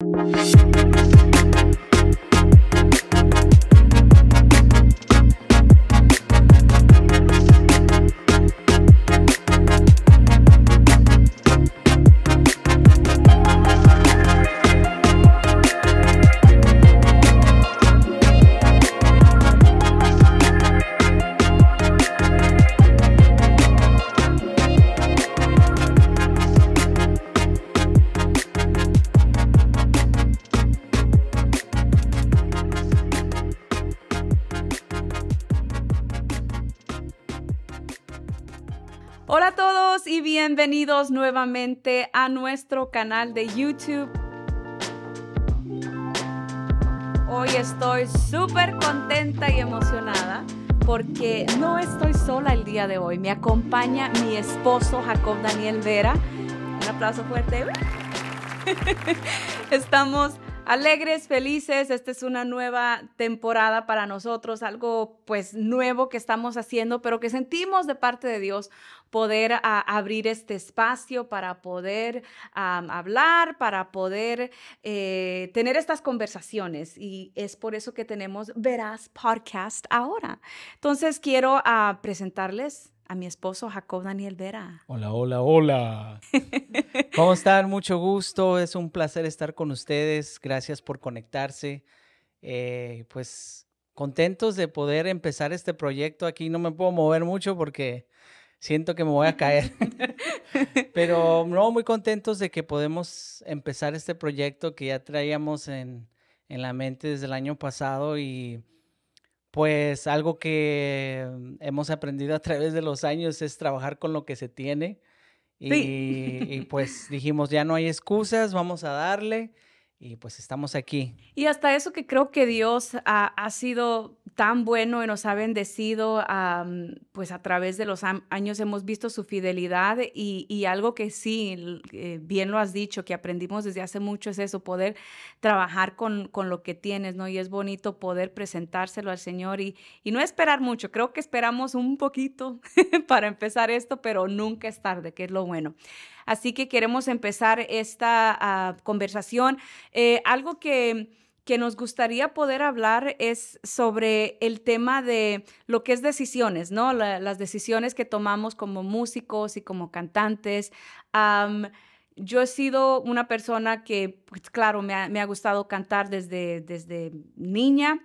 スープ Bienvenidos nuevamente a nuestro canal de YouTube. Hoy estoy súper contenta y emocionada porque no estoy sola el día de hoy. Me acompaña mi esposo Jacob Daniel Vera. Un aplauso fuerte. Estamos alegres, felices. Esta es una nueva temporada para nosotros, algo pues nuevo que estamos haciendo, pero que sentimos de parte de Dios poder ah, abrir este espacio para poder hablar, para poder eh, tener estas conversaciones. Y es por eso que tenemos Verás Podcast ahora. Entonces quiero ah, presentarles a mi esposo Jacob Daniel Vera. Hola, hola, hola. ¿Cómo están? Mucho gusto. Es un placer estar con ustedes. Gracias por conectarse. Eh, pues contentos de poder empezar este proyecto. Aquí no me puedo mover mucho porque siento que me voy a caer. Pero no, muy contentos de que podemos empezar este proyecto que ya traíamos en, en la mente desde el año pasado y pues algo que mm, hemos aprendido a través de los años es trabajar con lo que se tiene. Y, pues dijimos, ya no hay excusas, vamos a darle. Y pues estamos aquí. Y hasta eso que creo que Dios ha, ha sido tan bueno y nos ha bendecido, pues a través de los años hemos visto su fidelidad y, algo que sí, eh, bien lo has dicho, que aprendimos desde hace mucho es eso, poder trabajar con, lo que tienes, ¿no? Y es bonito poder presentárselo al Señor y, no esperar mucho, creo que esperamos un poquito para empezar esto, pero nunca es tarde, que es lo bueno. Así que queremos empezar esta ah, conversación. Eh, algo que que nos gustaría poder hablar es sobre el tema de lo que es decisiones, ¿no? las decisiones que tomamos como músicos y como cantantes. yo he sido una persona que, pues, claro, me ha, gustado cantar desde, desde niña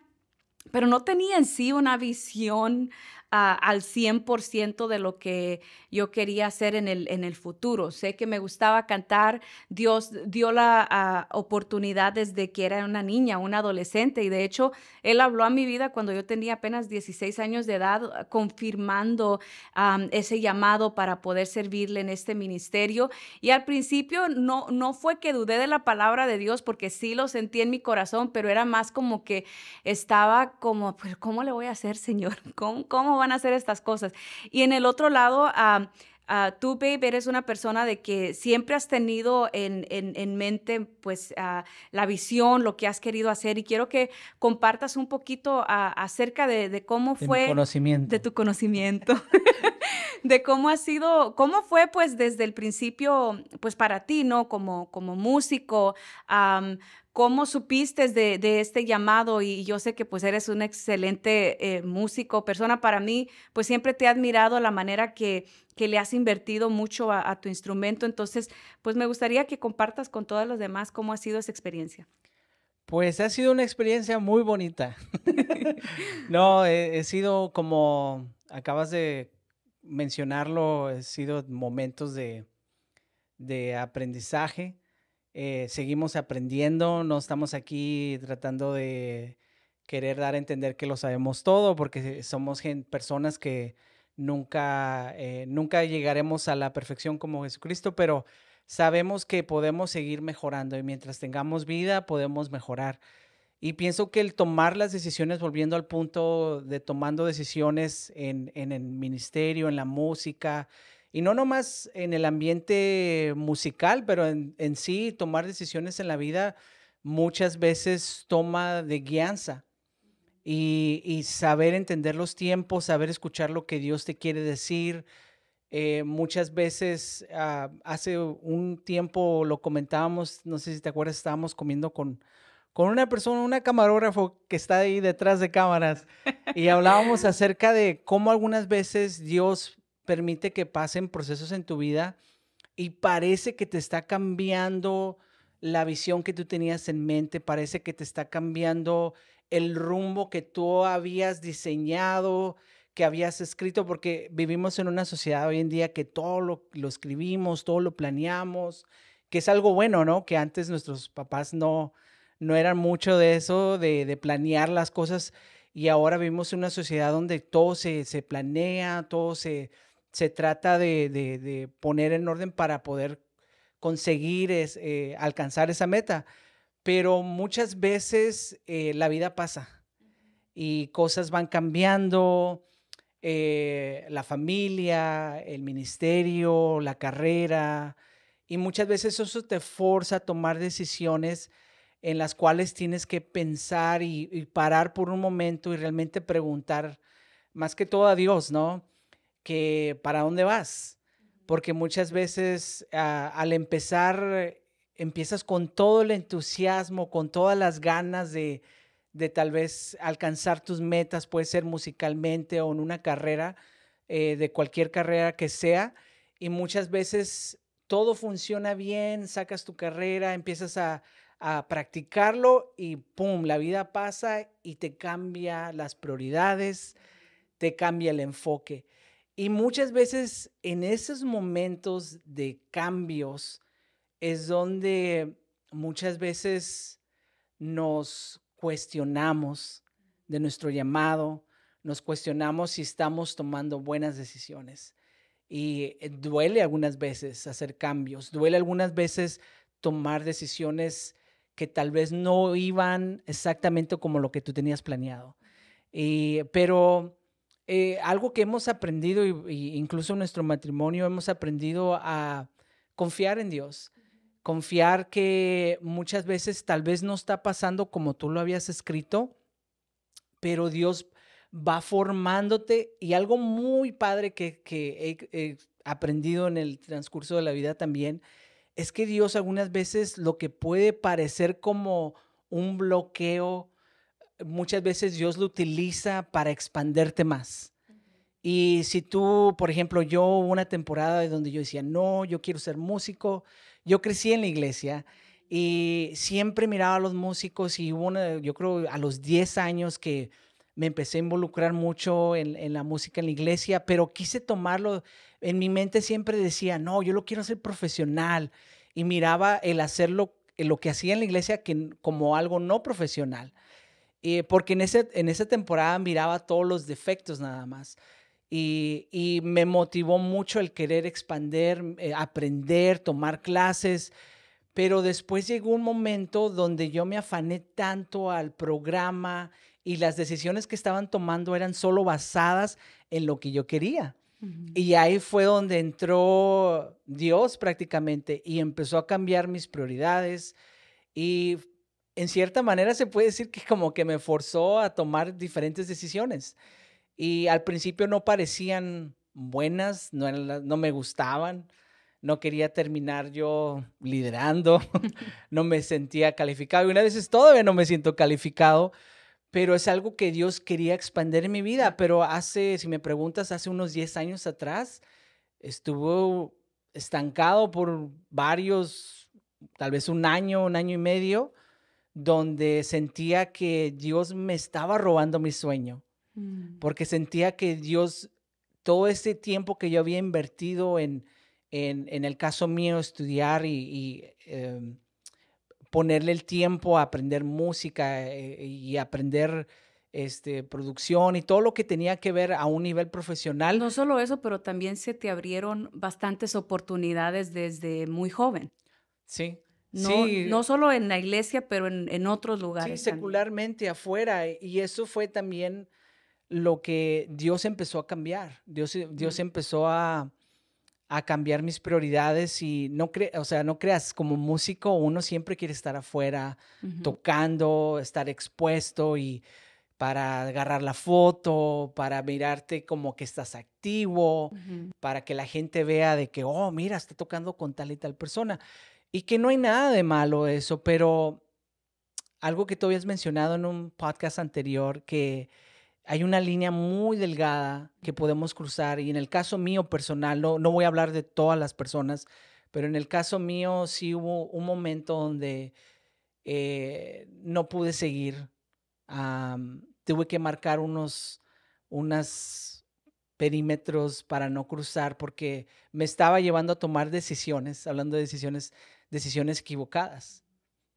pero no tenía en sí una visión ah, al 100% de lo que yo quería hacer en el, en el futuro. Sé que me gustaba cantar, Dios dio la ah, oportunidad desde que era una niña, una adolescente, y de hecho Él habló a mi vida cuando yo tenía apenas 16 años de edad, confirmando ah, ese llamado para poder servirle en este ministerio. Y al principio no, no fue que dudé de la palabra de Dios, porque sí lo sentí en mi corazón, pero era más como que estaba como, pues, ¿cómo le voy a hacer, Señor? ¿Cómo, cómo van a hacer estas cosas? Y en el otro lado, ah, tú, babe, eres una persona de que siempre has tenido en, en, en mente, pues, ah, la visión, lo que has querido hacer. Y quiero que compartas un poquito ah, acerca de, cómo fue... De tu conocimiento. de cómo ha sido, cómo fue pues desde el principio, pues para ti, ¿no? Como, como músico, ¿Cómo supiste de, de, este llamado? Y yo sé que pues eres un excelente eh, músico, persona. Para mí, pues siempre te he admirado la manera que, que le has invertido mucho a, tu instrumento. Entonces, pues me gustaría que compartas con todos los demás cómo ha sido esa experiencia. Pues ha sido una experiencia muy bonita. no, he, sido como, acabas de mencionarlo, han sido momentos de, aprendizaje. Eh, seguimos aprendiendo, no estamos aquí tratando de querer dar a entender que lo sabemos todo, porque somos personas que nunca, eh, nunca llegaremos a la perfección como Jesucristo, pero sabemos que podemos seguir mejorando y mientras tengamos vida podemos mejorar. Y pienso que el tomar las decisiones, volviendo al punto de tomando decisiones en, en, el ministerio, en la música, y no nomás en el ambiente musical, pero en, en sí, tomar decisiones en la vida muchas veces toma de guianza y, y, saber entender los tiempos, saber escuchar lo que Dios te quiere decir. Eh, muchas veces, ah, hace un tiempo lo comentábamos, no sé si te acuerdas, estábamos comiendo con, con una persona, una camarógrafo que está ahí detrás de cámaras y hablábamos acerca de cómo algunas veces Dios permite que pasen procesos en tu vida y parece que te está cambiando la visión que tú tenías en mente, parece que te está cambiando el rumbo que tú habías diseñado, que habías escrito, porque vivimos en una sociedad hoy en día que todo lo, lo escribimos, todo lo planeamos, que es algo bueno, ¿no? Que antes nuestros papás no, no era mucho de eso, de, planear las cosas. Y ahora vivimos en una sociedad donde todo se, planea, todo se, trata de, poner en orden para poder conseguir eh, alcanzar esa meta. Pero muchas veces eh, la vida pasa y cosas van cambiando, eh, la familia, el ministerio, la carrera, y muchas veces eso te forza a tomar decisiones en las cuales tienes que pensar y, parar por un momento y realmente preguntar, más que todo a Dios, ¿no? Que para dónde vas. Porque muchas veces ah, al empezar, empiezas con todo el entusiasmo, con todas las ganas de, tal vez alcanzar tus metas, puede ser musicalmente o en una carrera, eh, de cualquier carrera que sea. Y muchas veces todo funciona bien, sacas tu carrera, empiezas a, a practicarlo y ¡pum! La vida pasa y te cambia las prioridades, te cambia el enfoque. Y muchas veces en esos momentos de cambios es donde muchas veces nos cuestionamos de nuestro llamado, nos cuestionamos si estamos tomando buenas decisiones. Y eh, duele algunas veces hacer cambios, duele algunas veces tomar decisiones que tal vez no iban exactamente como lo que tú tenías planeado. pero eh, algo que hemos aprendido, y, incluso en nuestro matrimonio, hemos aprendido a confiar en Dios, confiar que muchas veces tal vez no está pasando como tú lo habías escrito, pero Dios va formándote y algo muy padre que, he aprendido en el transcurso de la vida también es que Dios algunas veces lo que puede parecer como un bloqueo, muchas veces Dios lo utiliza para expanderte más. Y si tú, por ejemplo, yo hubo una temporada de donde yo decía, no, yo quiero ser músico, yo crecí en la iglesia y siempre miraba a los músicos y hubo yo creo a los 10 años que me empecé a involucrar mucho en, en la música en la iglesia, pero quise tomarlo en mi mente siempre decía, no, yo lo quiero hacer profesional. Y miraba el hacerlo, eh, lo que hacía en la iglesia como algo no profesional. Eh, porque en, ese, en esa temporada miraba todos los defectos nada más. Y, me motivó mucho el querer expander, eh, aprender, tomar clases. Pero después llegó un momento donde yo me afané tanto al programa y las decisiones que estaban tomando eran solo basadas en lo que yo quería. Y ahí fue donde entró Dios prácticamente y empezó a cambiar mis prioridades y en cierta manera se puede decir que como que me forzó a tomar diferentes decisiones. Y al principio no parecían buenas, no, no me gustaban, no quería terminar yo liderando, no me sentía calificado. Y una vez todavía no me siento calificado, pero es algo que Dios quería expandir en mi vida. Pero hace, si me preguntas, hace unos 10 años atrás, estuvo estancado por varios, tal vez un año, un año y medio, donde sentía que Dios me estaba robando mi sueño, mm. porque sentía que Dios, todo ese tiempo que yo había invertido en, en, el caso mío, estudiar y, em, ponerle el tiempo a aprender música eh, eh, y aprender este, producción y todo lo que tenía que ver a un nivel profesional. No solo eso, pero también se te abrieron bastantes oportunidades desde muy joven. Sí. No, no solo en la iglesia, pero en, otros lugares. Sí, secularmente afuera. Eh, y eso fue también lo que Dios empezó a cambiar. Dios, Dios empezó a, a cambiar mis prioridades y no creas, o sea, no creas, como músico uno siempre quiere estar afuera tocando, estar expuesto y para agarrar la foto, para mirarte como que estás activo, para que la gente vea de que, oh, mira, está tocando con tal y tal persona. Y que no hay nada de malo eso, pero algo que tú habías mencionado en un podcast anterior, que hay una línea muy delgada que podemos cruzar y en el caso mío personal, no, no voy a hablar de todas las personas, pero en el caso mío sí hubo un momento donde eh, no pude seguir. tuve que marcar unos perímetros para no cruzar porque me estaba llevando a tomar decisiones, hablando de decisiones, decisiones equivocadas,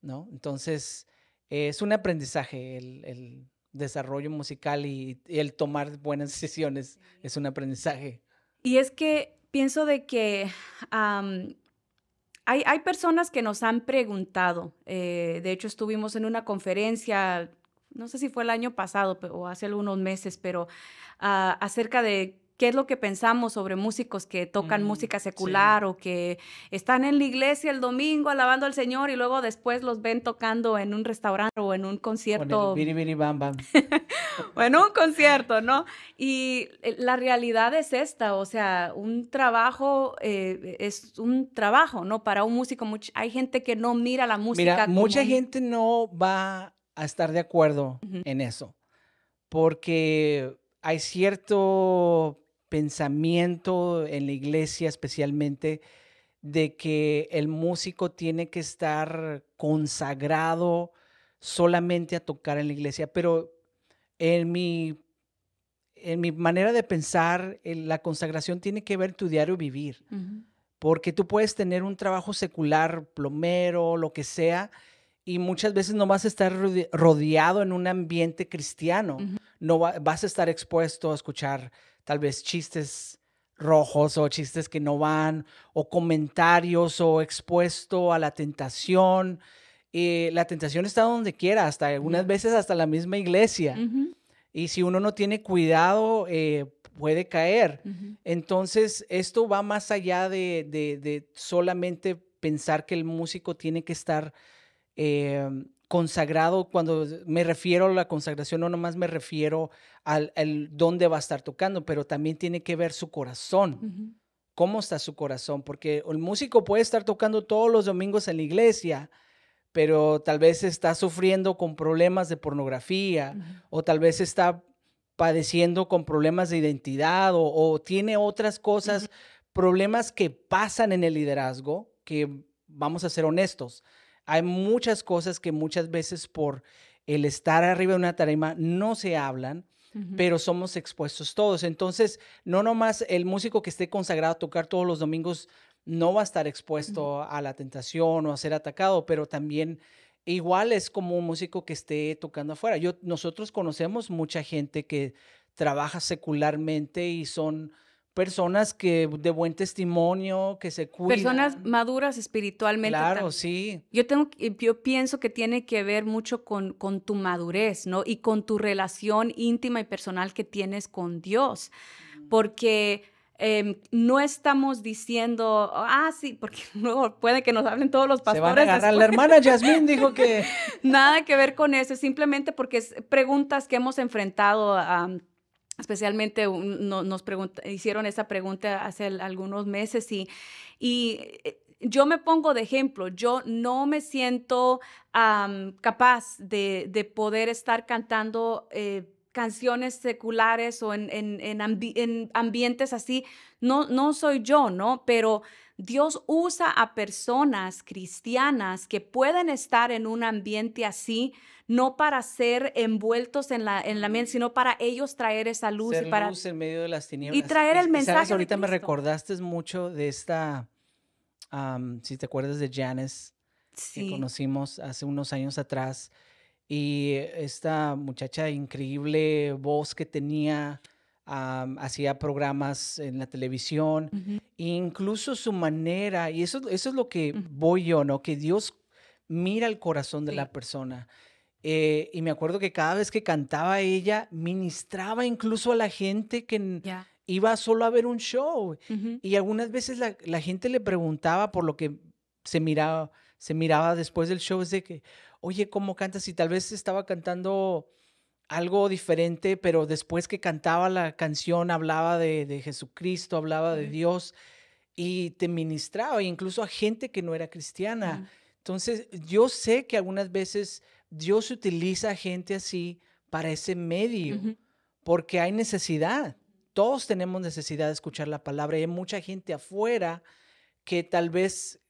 ¿no? Entonces, es un aprendizaje el, el desarrollo musical y, el tomar buenas decisiones es un aprendizaje. Y es que pienso de que hay, personas que nos han preguntado, eh, de hecho estuvimos en una conferencia, no sé si fue el año pasado o hace algunos meses, pero ah, acerca de qué es lo que pensamos sobre músicos que tocan mm, música secular o que están en la iglesia el domingo alabando al Señor y luego después los ven tocando en un restaurante o en un concierto. Bueno, o en un concierto, ¿no? Y eh, la realidad es esta, o sea, un trabajo eh, es un trabajo, ¿no? Para un músico, hay gente que no mira la música. Mira, mucha gente no va a estar de acuerdo en eso, porque hay cierto pensamiento en la iglesia especialmente de que el músico tiene que estar consagrado solamente a tocar en la iglesia, pero en mi, en mi manera de pensar, eh, la consagración tiene que ver tu diario vivir, porque tú puedes tener un trabajo secular, plomero, lo que sea, y muchas veces no vas a estar rodeado en un ambiente cristiano, no vas a estar expuesto a escuchar tal vez chistes rojos o chistes que no van o comentarios o expuesto a la tentación. Eh, la tentación está donde quiera, hasta algunas veces hasta la misma iglesia. Y si uno no tiene cuidado, eh, puede caer. Entonces, esto va más allá de, solamente pensar que el músico tiene que estar eh, consagrado, cuando me refiero a la consagración, no nomás me refiero al, dónde va a estar tocando, pero también tiene que ver su corazón. ¿Cómo está su corazón? Porque el músico puede estar tocando todos los domingos en la iglesia, pero tal vez está sufriendo con problemas de pornografía o tal vez está padeciendo con problemas de identidad o, tiene otras cosas, problemas que pasan en el liderazgo, que vamos a ser honestos, hay muchas cosas que muchas veces por el estar arriba de una tarima no se hablan, pero somos expuestos todos. Entonces, no nomás el músico que esté consagrado a tocar todos los domingos no va a estar expuesto a la tentación o a ser atacado, pero también igual es como un músico que esté tocando afuera. Yo, nosotros conocemos mucha gente que trabaja secularmente y son personas que de buen testimonio, que se cuidan. Personas maduras espiritualmente. Claro, sí. Yo, pienso que tiene que ver mucho con, con tu madurez, ¿no? Y con tu relación íntima y personal que tienes con Dios. Porque... Em, no estamos diciendo, ah, sí, porque luego puede que nos hablen todos los pastores. Se van a La hermana Yasmín dijo que... Nada que ver con eso, simplemente porque es preguntas que hemos enfrentado a especialmente nos hicieron esa pregunta hace algunos meses y, y eh, yo me pongo de ejemplo, yo no me siento capaz de, poder estar cantando eh, canciones seculares o en, en, ambientes así, no, no soy yo, ¿no? Pero Dios usa a personas cristianas que pueden estar en un ambiente así, no para ser envueltos en la, en la mente, sino para ellos traer esa luz. y para, luz en medio de las tinieblas. Y traer el mensaje. Ahorita me recordaste mucho de esta, si te acuerdas de Janice, que conocimos hace unos años atrás, y esta muchacha increíble voz que tenía hacía programas en la televisión, incluso su manera, y eso, eso es lo que voy yo, ¿no? Que Dios mira el corazón de la persona. Eh, y me acuerdo que cada vez que cantaba ella, ministraba incluso a la gente que iba solo a ver un show. Y algunas veces la, gente le preguntaba por lo que se miraba, se miraba después del show, es de que, oye, ¿cómo cantas? Y tal vez estaba cantando algo diferente, pero después que cantaba la canción hablaba de, Jesucristo, hablaba de Dios y te ministraba, incluso a gente que no era cristiana. Entonces, yo sé que algunas veces Dios utiliza a gente así para ese medio, porque hay necesidad. Todos tenemos necesidad de escuchar la palabra hay mucha gente afuera que tal vez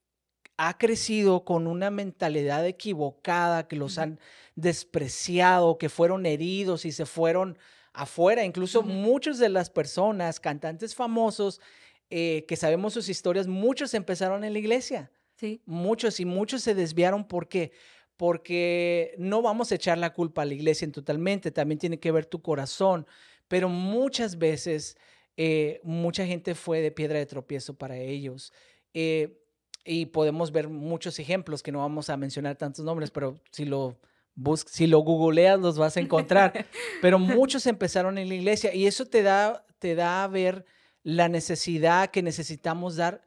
ha crecido con una mentalidad equivocada, que los han despreciado, que fueron heridos y se fueron afuera. Incluso muchas de las personas, cantantes famosos, eh, que sabemos sus historias, muchos empezaron en la iglesia. Sí. Muchos y muchos se desviaron. ¿Por qué? Porque no vamos a echar la culpa a la iglesia en totalmente, también tiene que ver tu corazón. Pero muchas veces, eh, mucha gente fue de piedra de tropiezo para ellos. Eh, y podemos ver muchos ejemplos que no vamos a mencionar tantos nombres, pero si lo buscas, si lo googleas los vas a encontrar. pero muchos empezaron en la iglesia y eso te da te da a ver la necesidad que necesitamos dar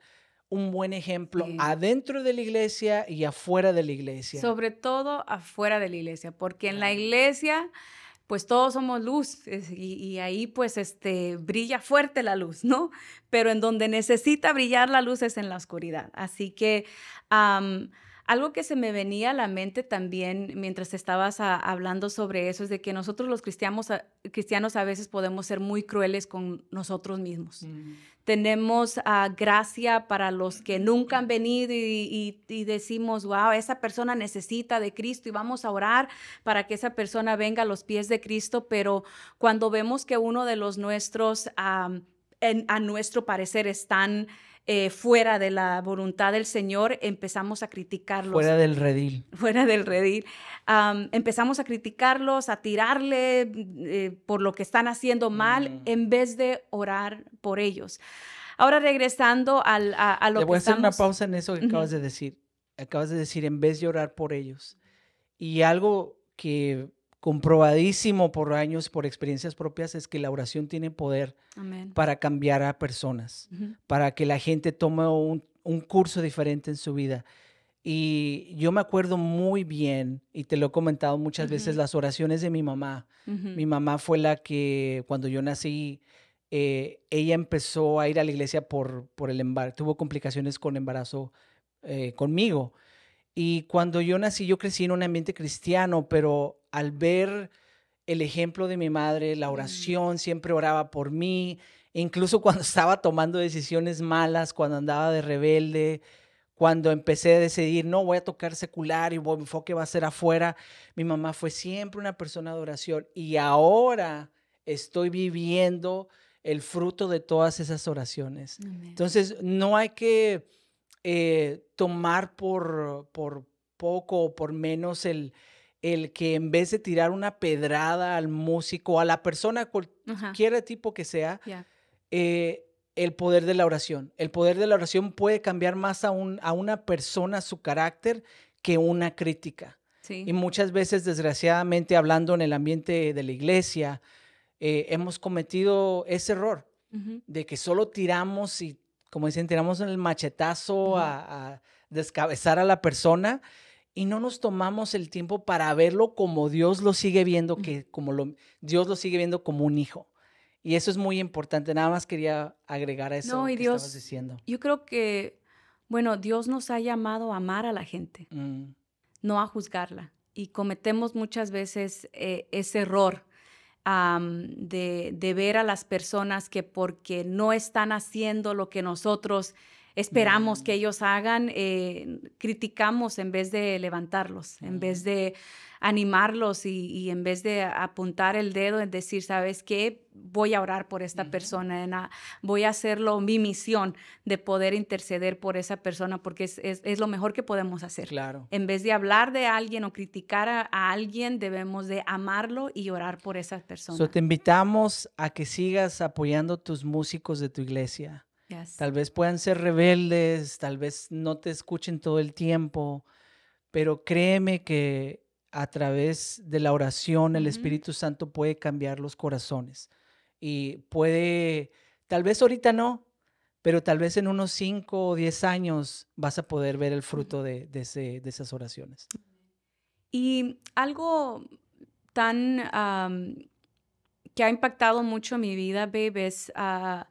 un buen ejemplo adentro de la iglesia y afuera de la iglesia. Sobre todo afuera de la iglesia, porque en la iglesia pues todos somos luz y, ahí pues este brilla fuerte la luz, ¿no? Pero en donde necesita brillar la luz es en la oscuridad. Así que algo que se me venía a la mente también mientras estabas hablando sobre eso es de que nosotros los cristianos a, cristianos a veces podemos ser muy crueles con nosotros mismos. Mm tenemos ah, gracia para los que nunca han venido y, decimos, wow, esa persona necesita de Cristo y vamos a orar para que esa persona venga a los pies de Cristo, pero cuando vemos que uno de los nuestros, a nuestro parecer, están... Eh, fuera de la voluntad del Señor, empezamos a criticarlos. Fuera del redil. Fuera del redil. empezamos a criticarlos, a tirarle mm, eh, por lo que están haciendo mal, mm. en vez de orar por ellos. Ahora regresando al, a, lo que voy a hacer una pausa en eso que acabas de decir. Acabas de decir, en vez de orar por ellos. Y algo que comprobadísimo por años, por experiencias propias, es que la oración tiene poder para cambiar a personas, para que la gente tome un, curso diferente en su vida. Y yo me acuerdo muy bien, y te lo he comentado muchas veces, las oraciones de mi mamá. Mi mamá fue la que cuando yo nací, eh, ella empezó a ir a la iglesia por, por el embarazo, tuvo complicaciones con embarazo eh, conmigo. Y cuando yo nací, yo crecí en un ambiente cristiano, pero al ver el ejemplo de mi madre, la mm. oración, siempre oraba por mí, e incluso cuando estaba tomando decisiones malas, cuando andaba de rebelde, cuando empecé a decidir, no, voy a tocar secular y mi enfoque va a ser afuera, mi mamá fue siempre una persona de oración y ahora estoy viviendo el fruto de todas esas oraciones. Entonces, no hay que eh, tomar por, por poco o por menos el, el que en vez de tirar una pedrada al músico, a la persona, cualquier tipo que sea, eh, el poder de la oración. El poder de la oración puede cambiar más a, a una persona su carácter que una crítica. Y muchas veces, desgraciadamente, hablando en el ambiente de la iglesia, eh, hemos cometido ese error de que solo tiramos y como dicen, tiramos el machetazo a, descabezar a la persona y no nos tomamos el tiempo para verlo como Dios lo sigue viendo, que como lo, Dios lo sigue viendo como un hijo. Y eso es muy importante. Nada más quería agregar a eso que Dios, estabas diciendo. Yo creo que, bueno, Dios nos ha llamado a amar a la gente, mm. no a juzgarla. Y cometemos muchas veces eh, ese error de, de ver a las personas que porque no están haciendo lo que nosotros esperamos que ellos hagan, eh, criticamos en vez de levantarlos, en vez de animarlos y, en vez de apuntar el dedo en decir, ¿sabes qué? Voy a orar por esta persona, voy a hacerlo mi misión de poder interceder por esa persona porque es, lo mejor que podemos hacer. Claro. En vez de hablar de alguien o criticar a, alguien, debemos de amarlo y orar por esa persona. te invitamos a que sigas apoyando tus músicos de tu iglesia Tal vez puedan ser rebeldes, tal vez no te escuchen todo el tiempo, pero créeme que a través de la oración el Espíritu Santo puede cambiar los corazones y puede, tal vez ahorita no, pero tal vez en unos 5 o 10 años vas a poder ver el fruto de, esas oraciones. Y algo tan que ha impactado mucho mi vida, babe, es... Ah,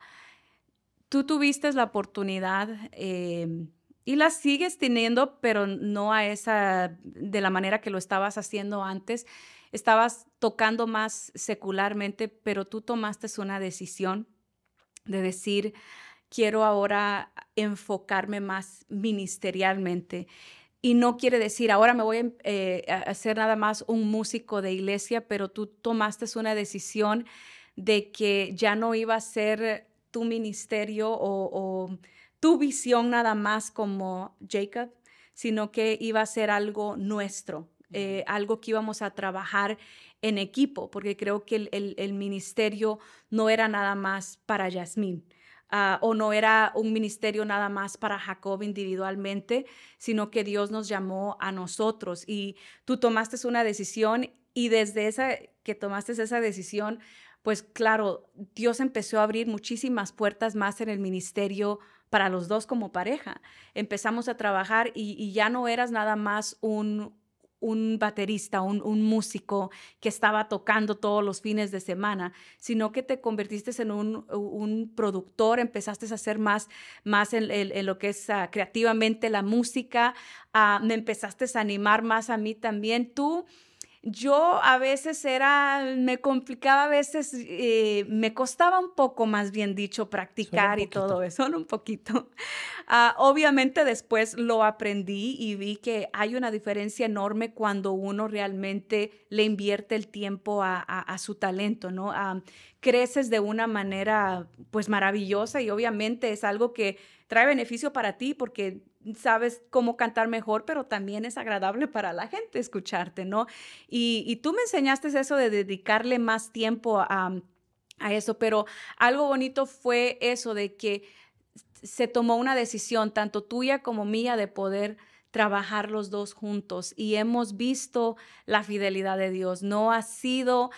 tú tuviste la oportunidad em, y la sigues teniendo, pero no a esa, de la manera que lo estabas haciendo antes. Estabas tocando más secularmente, pero tú tomaste una decisión de decir, quiero ahora enfocarme más ministerialmente. Y no quiere decir, ahora me voy a, em-, eh, a hacer nada más un músico de iglesia, pero tú tomaste una decisión de que ya no iba a ser tu ministerio o, tu visión nada más como Jacob, sino que iba a ser algo nuestro, eh, algo que íbamos a trabajar en equipo, porque creo que el, ministerio no era nada más para Yasmín. Ah, o no era un ministerio nada más para Jacob individualmente, sino que Dios nos llamó a nosotros y tú tomaste una decisión y desde esa que tomaste esa decisión pues claro, Dios empezó a abrir muchísimas puertas más en el ministerio para los dos como pareja. Empezamos a trabajar y, ya no eras nada más un, un baterista, un, músico que estaba tocando todos los fines de semana, sino que te convertiste en un, un productor, empezaste a hacer más, más en, lo que es ah, creativamente la música, ah, me empezaste a animar más a mí también. Tú yo a veces era, me complicaba, a veces eh, me costaba un poco, más bien dicho, practicar y todo eso, un poquito. Ah, obviamente después lo aprendí y vi que hay una diferencia enorme cuando uno realmente le invierte el tiempo a, su talento, ¿no? Ah, creces de una manera pues maravillosa y obviamente es algo que trae beneficio para ti porque sabes cómo cantar mejor, pero también es agradable para la gente escucharte, ¿no? Y, tú me enseñaste eso de dedicarle más tiempo a, a eso, pero algo bonito fue eso de que se tomó una decisión, tanto tuya como mía, de poder trabajar los dos juntos y hemos visto la fidelidad de Dios. No ha sido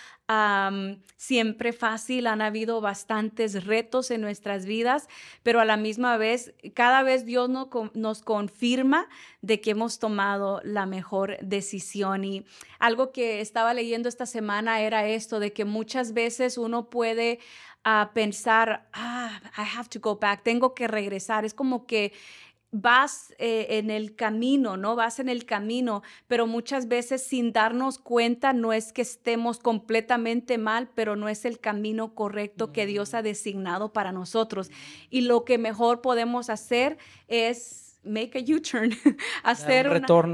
siempre fácil, han habido bastantes retos en nuestras vidas, pero a la misma vez, cada vez Dios nos, nos confirma de que hemos tomado la mejor decisión. Y algo que estaba leyendo esta semana era esto, de que muchas veces uno puede ah, pensar, ah, I have to go back, tengo que regresar. Es como que vas eh, en el camino, ¿no? Vas en el camino, pero muchas veces sin darnos cuenta no es que estemos completamente mal, pero no es el camino correcto que Dios ha mm. designado para nosotros. Y lo que mejor podemos hacer es make a U-turn, hacer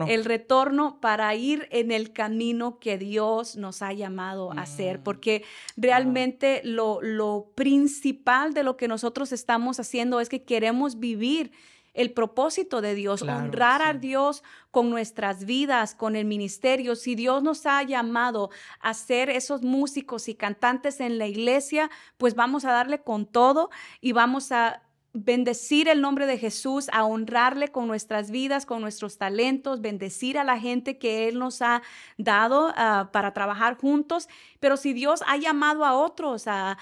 el retorno para ir en el camino que Dios nos ha llamado a hacer, mm. porque realmente lo, lo principal de lo que nosotros estamos haciendo es que queremos vivir el propósito de Dios, honrar a Dios con nuestras vidas, con el ministerio. Si Dios nos ha llamado a ser esos músicos y cantantes en la iglesia, pues vamos a darle con todo y vamos a bendecir el nombre de Jesús, a honrarle con nuestras vidas, con nuestros talentos, bendecir a la gente que Él nos ha dado ah, para trabajar juntos. Pero si Dios ha llamado a otros a,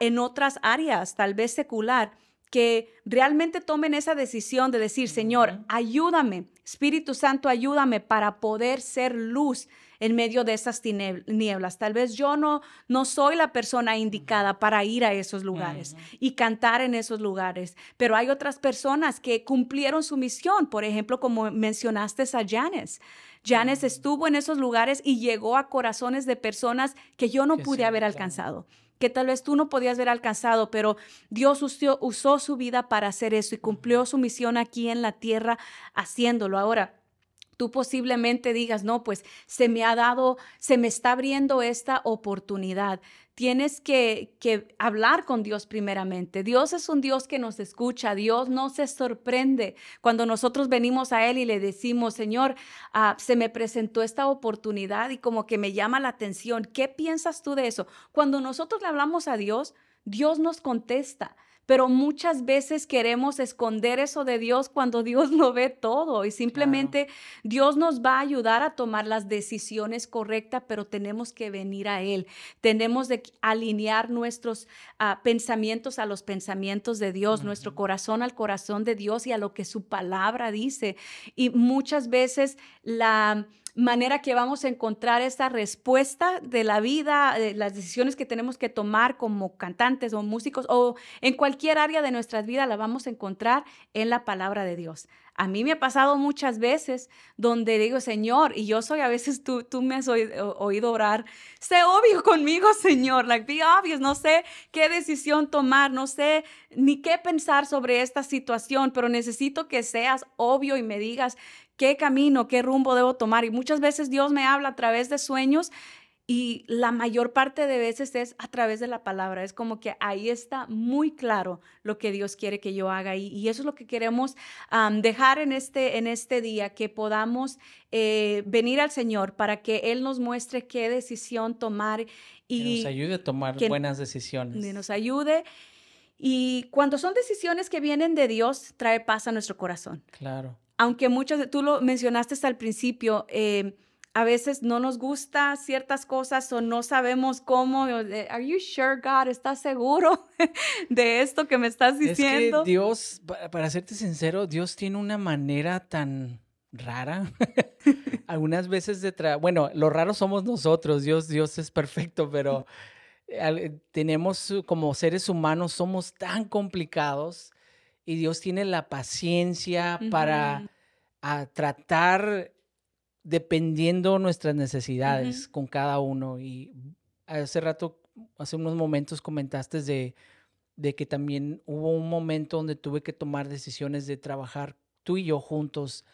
en otras áreas, tal vez secular, que realmente tomen esa decisión de decir, Señor, ayúdame, Espíritu Santo, ayúdame para poder ser luz en medio de esas nieblas. Tal vez yo no, no soy la persona indicada para ir a esos lugares y cantar en esos lugares, pero hay otras personas que cumplieron su misión, por ejemplo, como mencionaste a Janes. Janes estuvo en esos lugares y llegó a corazones de personas que yo no pude haber alcanzado que tal vez tú no podías ver alcanzado, pero Dios usó, usó su vida para hacer eso y cumplió su misión aquí en la tierra haciéndolo. Ahora, Tú posiblemente digas, no, pues se me ha dado, se me está abriendo esta oportunidad. Tienes que, que hablar con Dios primeramente. Dios es un Dios que nos escucha. Dios no se sorprende cuando nosotros venimos a Él y le decimos, Señor, ah, se me presentó esta oportunidad y como que me llama la atención. ¿Qué piensas tú de eso? Cuando nosotros le hablamos a Dios, Dios nos contesta pero muchas veces queremos esconder eso de Dios cuando Dios lo ve todo y simplemente Dios nos va a ayudar a tomar las decisiones correctas, pero tenemos que venir a Él, tenemos de alinear nuestros ah, pensamientos a los pensamientos de Dios, nuestro corazón al corazón de Dios y a lo que su palabra dice. Y muchas veces la manera que vamos a encontrar esa respuesta de la vida, las decisiones que tenemos que tomar como cantantes o músicos o en cualquier área de nuestras vidas la vamos a encontrar en la palabra de Dios. A mí me ha pasado muchas veces donde digo, Señor, y yo soy, a veces tú, tú me has oído, orar, sé obvio conmigo, Señor, like be obvious, no sé qué decisión tomar, no sé ni qué pensar sobre esta situación, pero necesito que seas obvio y me digas qué camino, qué rumbo debo tomar. Y muchas veces Dios me habla a través de sueños y la mayor parte de veces es a través de la palabra, es como que ahí está muy claro lo que Dios quiere que yo haga y, eso es lo que queremos dejar en este, en este día, que podamos eh, venir al Señor para que Él nos muestre qué decisión tomar y nos ayude a tomar buenas decisiones. Que nos ayude. Y cuando son decisiones que vienen de Dios, trae paz a nuestro corazón. Claro. Aunque muchas, tú lo mencionaste hasta el principio, eh, a veces no nos gusta ciertas cosas o no sabemos cómo. Are you sure, God? ¿Estás seguro de esto que me estás diciendo? Es que Dios, para serte sincero, Dios tiene una manera tan rara. Algunas veces de bueno, lo raro somos nosotros. Dios, Dios es perfecto, pero eh, tenemos como seres humanos somos tan complicados y Dios tiene la paciencia para tratar dependiendo nuestras necesidades con cada uno. Y hace rato, hace unos momentos comentaste de, de que también hubo un momento donde tuve que tomar decisiones de trabajar tú y yo juntos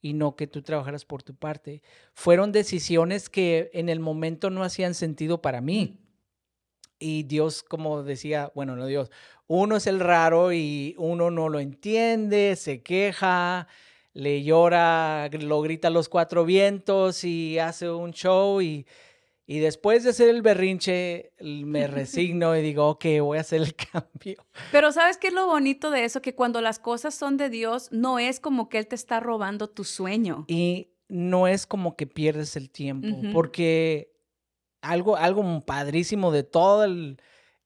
y no que tú trabajaras por tu parte. Fueron decisiones que en el momento no hacían sentido para mí. Y Dios, como decía, bueno, no Dios, uno es el raro y uno no lo entiende, se queja, le llora, lo grita a los cuatro vientos y hace un show y, y después de hacer el berrinche me resigno y digo, ok, voy a hacer el cambio. Pero ¿sabes qué es lo bonito de eso? Que cuando las cosas son de Dios, no es como que Él te está robando tu sueño. Y no es como que pierdes el tiempo, porque algo, algo padrísimo de todos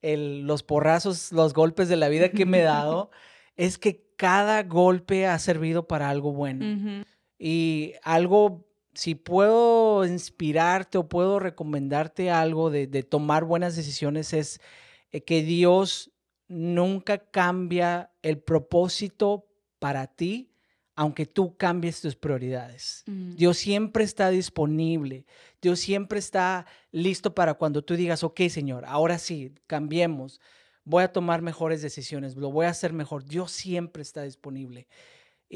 los porrazos, los golpes de la vida que me he dado, es que cada golpe ha servido para algo bueno. Y algo, si puedo inspirarte o puedo recomendarte algo de, tomar buenas decisiones, es eh, que Dios nunca cambia el propósito para ti, aunque tú cambies tus prioridades. Dios siempre está disponible. Dios siempre está listo para cuando tú digas, ok, Señor, ahora sí, cambiemos voy a tomar mejores decisiones, lo voy a hacer mejor. Dios siempre está disponible.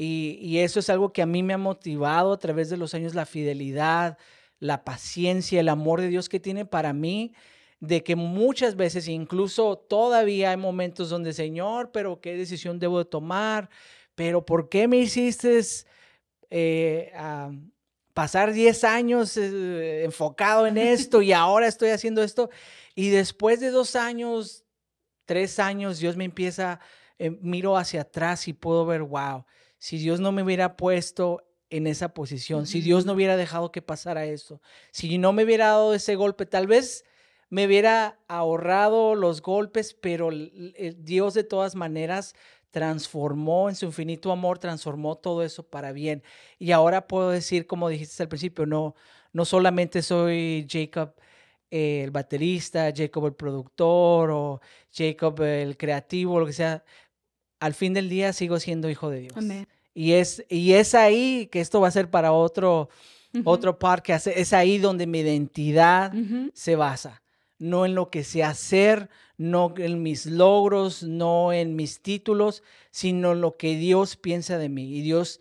Y, eso es algo que a mí me ha motivado a través de los años, la fidelidad, la paciencia, el amor de Dios que tiene para mí, de que muchas veces, incluso todavía hay momentos donde, Señor, pero qué decisión debo tomar, pero ¿por qué me hiciste eh, ah, pasar 10 años eh, enfocado en esto y ahora estoy haciendo esto? Y después de dos años tres años, Dios me empieza, eh, miro hacia atrás y puedo ver, wow, si Dios no me hubiera puesto en esa posición, si Dios no hubiera dejado que pasara eso, si no me hubiera dado ese golpe, tal vez me hubiera ahorrado los golpes, pero eh, Dios de todas maneras transformó en su infinito amor, transformó todo eso para bien. Y ahora puedo decir, como dijiste al principio, no, no solamente soy Jacob eh, el baterista, Jacob el productor o Jacob el creativo, lo que sea, al fin del día sigo siendo hijo de Dios. Y es, y es ahí que esto va a ser para otro, uh otro parque es ahí donde mi identidad se basa, no en lo que sé hacer, no en mis logros, no en mis títulos, sino en lo que Dios piensa de mí. Y Dios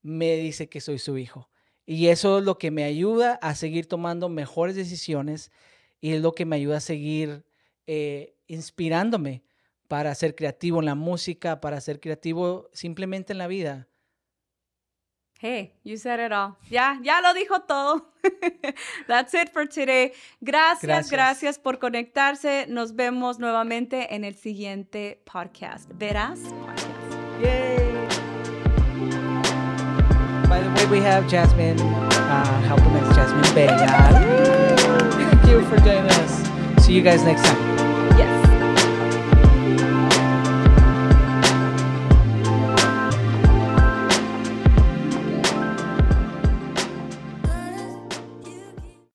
me dice que soy su hijo. Y eso es lo que me ayuda a seguir tomando mejores decisiones y es lo que me ayuda a seguir eh, inspirándome para ser creativo en la música, para ser creativo simplemente en la vida. Hey, you said it all. Ya, ya lo dijo todo. That's it for today. Gracias, gracias, por conectarse. Nos vemos nuevamente en el siguiente podcast. Verás Yay. Today we have Jasmine, uh, helping us, Jasmine Bella. Thank you for joining us. See you guys next time.